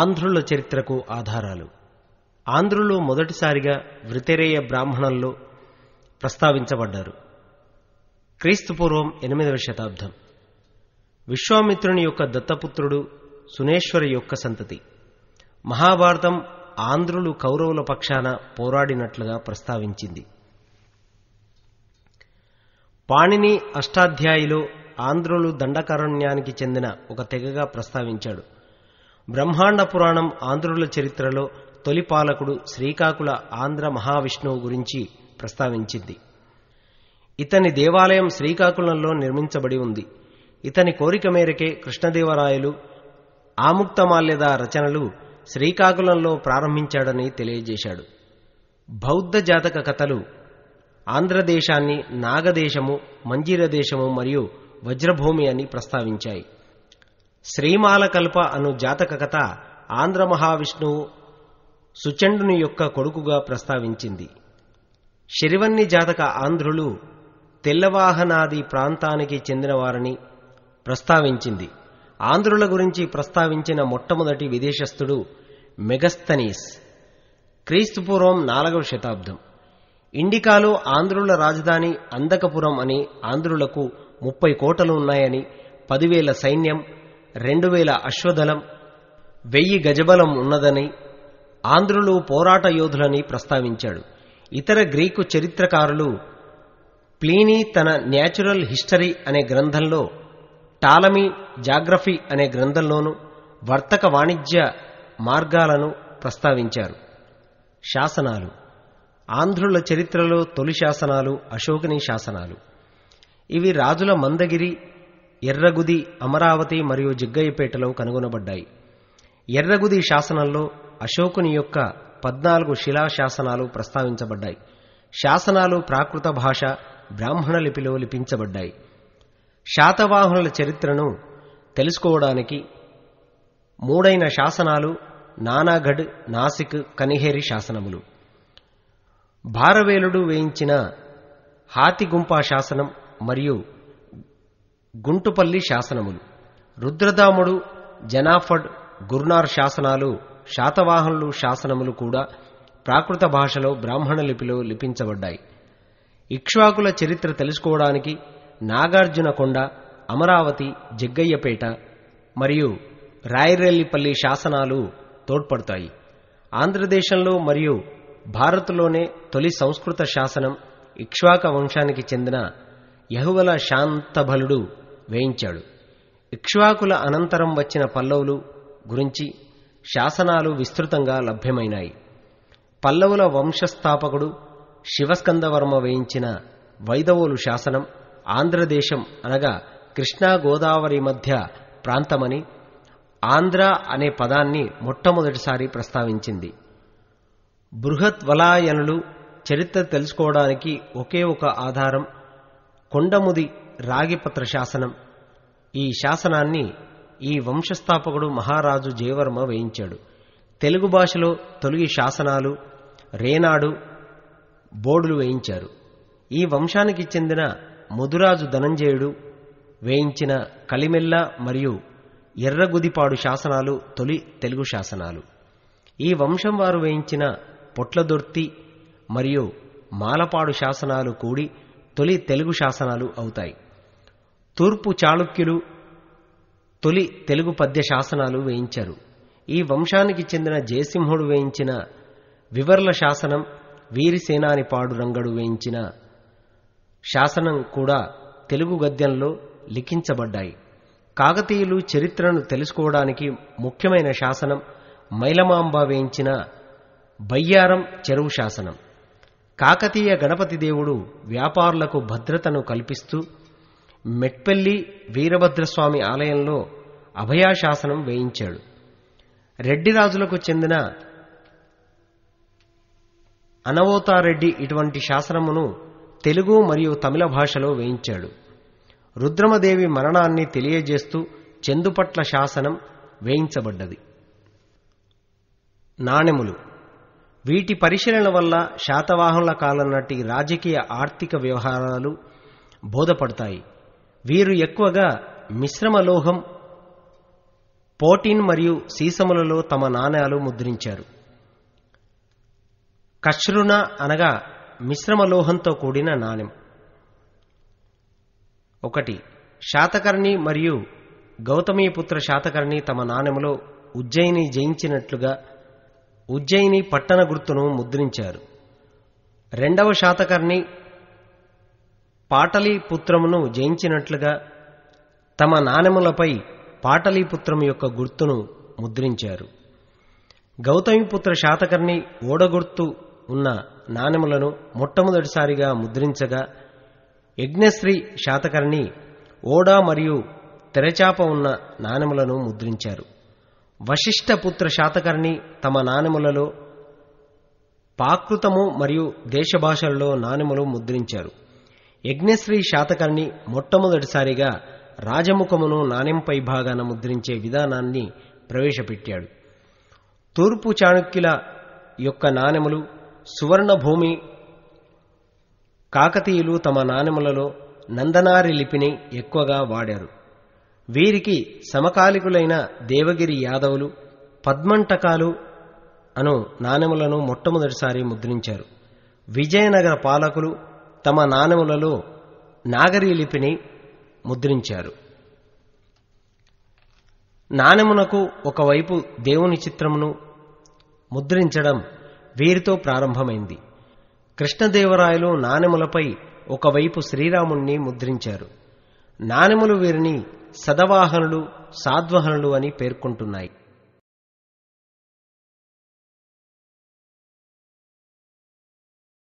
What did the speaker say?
ఆంధ్రుల చరిత్రకు ఆధారాలు ఆంధ్రులు మొదటిసారిగా వృతిరేయ బ్రాహ్మణుల్లో ప్రస్తావించబడ్డారు క్రీస్తుపూర్వం ఎనిమిదవ శతాబ్దం విశ్వామిత్రుని యొక్క దత్తపుత్రుడు సునేశ్వరి యొక్క సంతతి మహాభారతం ఆంధ్రులు కౌరవుల పక్షాన పోరాడినట్లుగా ప్రస్తావించింది పాణిని అష్టాధ్యాయిలో ఆంధ్రులు దండకారణ్యానికి చెందిన ఒక తెగగా ప్రస్తావించాడు బ్రహ్మాండ పురాణం ఆంధ్రుల చరిత్రలో తొలి పాలకుడు శ్రీకాకుళ ఆంధ్ర మహావిష్ణువు గురించి ప్రస్తావించింది ఇతని దేవాలయం శ్రీకాకుళంలో నిర్మించబడి ఉంది ఇతని కోరిక మేరకే కృష్ణదేవరాయలు ఆముక్తమాల్యద రచనలు శ్రీకాకుళంలో ప్రారంభించాడని తెలియజేశాడు బౌద్ధ జాతక కథలు ఆంధ్రదేశాన్ని నాగదేశము మంజీరదేశము మరియు వజ్రభూమి అని ప్రస్తావించాయి శ్రీమాలకల్ప అను జాతక కథ ఆంధ్ర మహావిష్ణువు సుచండుని యొక్క కొడుకుగా ప్రస్తావించింది శరివన్ని జాతక ఆంధ్రులు తెల్లవాహనాది ప్రాంతానికి చెందినవారని ప్రస్తావించింది ఆంధ్రుల గురించి ప్రస్తావించిన మొట్టమొదటి విదేశస్థుడు మెగస్తనీస్ క్రీస్తుపూర్వం నాలుగవ శతాబ్దం ఇండికాలో ఆంధ్రుల రాజధాని అందకపురం అని ఆంధ్రులకు ముప్పై కోటలు ఉన్నాయని పదివేల సైన్యం రెండు వేల అశ్వదళం వెయ్యి గజబలం ఉన్నదని ఆంధ్రులు పోరాట యోధులని ప్రస్తావించాడు ఇతర గ్రీకు చరిత్రకారులు ప్లీనీ తన న్యాచురల్ హిస్టరీ అనే గ్రంథంలో టాలమీ జాగ్రఫీ అనే గ్రంథంలోనూ వర్తక వాణిజ్య మార్గాలను ప్రస్తావించారు శాసనాలు ఆంధ్రుల చరిత్రలో తొలి శాసనాలు అశోకని శాసనాలు ఇవి రాజుల మందగిరి ఎర్రగుది అమరావతి మరియు జిగ్గయ్యపేటలో కనుగొనబడ్డాయి ఎర్రగుది శాసనంలో అశోకుని యొక్క పద్నాలుగు శిలాశాసనాలు ప్రస్తావించబడ్డాయి శాసనాలు ప్రాకృత భాష బ్రాహ్మణ లిపిలో లిపించబడ్డాయి శాతవాహనుల చరిత్రను తెలుసుకోవడానికి మూడైన శాసనాలు నానాఘడ్ నాసిక్ కనిహేరి శాసనములు భారవేలుడు వేయించిన హాతిగుంపా శాసనం మరియు గుంటుపల్లి శాసనములు రుద్రదాముడు జనాఫడ్ గుర్నార్ శాసనాలు శాతవాహనులు శాసనములు కూడా ప్రాకృత భాషలో బ్రాహ్మణ లిపిలో లిపించబడ్డాయి ఇక్ష్వాకుల చరిత్ర తెలుసుకోవడానికి నాగార్జునకొండ అమరావతి జగ్గయ్యపేట మరియు రాయరెల్లిపల్లి శాసనాలు తోడ్పడతాయి ఆంధ్రదేశంలో మరియు భారత్లోనే తొలి సంస్కృత శాసనం ఇక్ష్వాక వంశానికి చెందిన యహువల శాంతభలుడు వేయించాడు ఇక్ష్వాకుల అనంతరం వచ్చిన పల్లవులు గురించి శాసనాలు విస్తృతంగా లభ్యమైనాయి పల్లవుల వంశస్థాపకుడు శివస్కందవర్మ వేయించిన వైదవోలు శాసనం ఆంధ్రదేశం అనగా కృష్ణా గోదావరి మధ్య ప్రాంతమని ఆంధ్ర అనే పదాన్ని మొట్టమొదటిసారి ప్రస్తావించింది బృహత్ వలాయనులు చరిత్ర తెలుసుకోవడానికి ఒకే ఒక ఆధారం కొండముది రాగిపత్ర శాసనం ఈ శాసనాన్ని ఈ వంశస్థాపకుడు మహారాజు జయవర్మ వేయించాడు తెలుగు భాషలో తొలి శాసనాలు రేనాడు బోర్డులు వేయించారు ఈ వంశానికి చెందిన ముదురాజు ధనంజయుడు వేయించిన కలిమెల్ల మరియు ఎర్రగుదిపాడు శాసనాలు తొలి తెలుగు శాసనాలు ఈ వంశం వారు వేయించిన పొట్లదొర్తి మరియు మాలపాడు శాసనాలు కూడి తొలి తెలుగు శాసనాలు అవుతాయి తూర్పు చాళుక్యులు తొలి తెలుగు పద్య శాసనాలు వేయించారు ఈ వంశానికి చెందిన జయసింహుడు వేయించిన వివర్ల శాసనం వీరిసేనానిపాడు రంగడు వేయించిన శాసనం కూడా తెలుగు గద్యంలో లిఖించబడ్డాయి కాకతీయులు చరిత్రను తెలుసుకోవడానికి ముఖ్యమైన శాసనం మైలమాంబ వేయించిన బయ్యారం చెరువు శాసనం కాకతీయ గణపతి దేవుడు వ్యాపారులకు భద్రతను కల్పిస్తూ మెట్పల్లి వీరభద్రస్వామి ఆలయంలో అభయాశాసనం వేయించాడు రెడ్డిరాజులకు చెందిన అనవోతారెడ్డి ఇటువంటి శాసనమును తెలుగు మరియు తమిళ భాషలో వేయించాడు రుద్రమదేవి మరణాన్ని తెలియజేస్తూ చెందుపట్ల శాసనం వేయించబడ్డది నాణెములు వీటి పరిశీలన వల్ల శాతవాహనుల కాలం నాటి రాజకీయ ఆర్థిక వ్యవహారాలు బోధపడతాయి వీరు ఎక్కువగా మిశ్రమ లోహం పోటీన్ మరియు సీసములలో తమ నాణేలు ముద్రించారు కశ్రుణ అనగా మిశ్రమ లోహంతో కూడిన నాణ్యం ఒకటి శాతకర్ణి మరియు గౌతమీపుత్ర శాతకర్ణి తమ నాణ్యములో ఉజ్జయిని జయించినట్లుగా ఉజ్జయిని పట్టణ గుర్తును ముద్రించారు రెండవ శాతకర్ణి పాటలీపుత్రమును జయించినట్లుగా తమ నాణెములపై పాటలీపుత్రం యొక్క గుర్తును ముద్రించారు గౌతమిపుత్ర శాతకర్ణి ఓడగుర్తు ఉన్న నాణెములను మొట్టమొదటిసారిగా ముద్రించగా యజ్ఞశ్రీ శాతకర్ణి ఓడా మరియు తెరచాప ఉన్న నాణెములను ముద్రించారు వశిష్టపుత్ర శాతకర్ణి తమ నాణెములలో పాకృతము మరియు దేశభాషలలో నాణెములు ముద్రించారు యజ్ఞశ్రీ శాతకర్ణి మొట్టమొదటిసారిగా రాజముఖమును నాణెంపై భాగాన ముద్రించే విధానాన్ని ప్రవేశపెట్టాడు తూర్పు చాణుక్యుల యొక్క నాణెములు సువర్ణభూమి కాకతీయులు తమ నాణెములలో నందనారి లిపిని ఎక్కువగా వాడారు వీరికి సమకాలికులైన దేవగిరి యాదవులు పద్మంటకాలు అను నాణెములను మొట్టమొదటిసారి ముద్రించారు విజయనగర పాలకులు తమ నాణములలో నాగరీ లిపిని ముద్రించారు నాణెమునకు ఒకవైపు దేవుని చిత్రమును ముద్రించడం వీరితో ప్రారంభమైంది కృష్ణదేవరాయలు నాణెములపై ఒకవైపు శ్రీరాముణ్ణి ముద్రించారు నాణెములు వీరిని సదవాహనులు సాద్వహనులు అని పేర్కొంటున్నాయి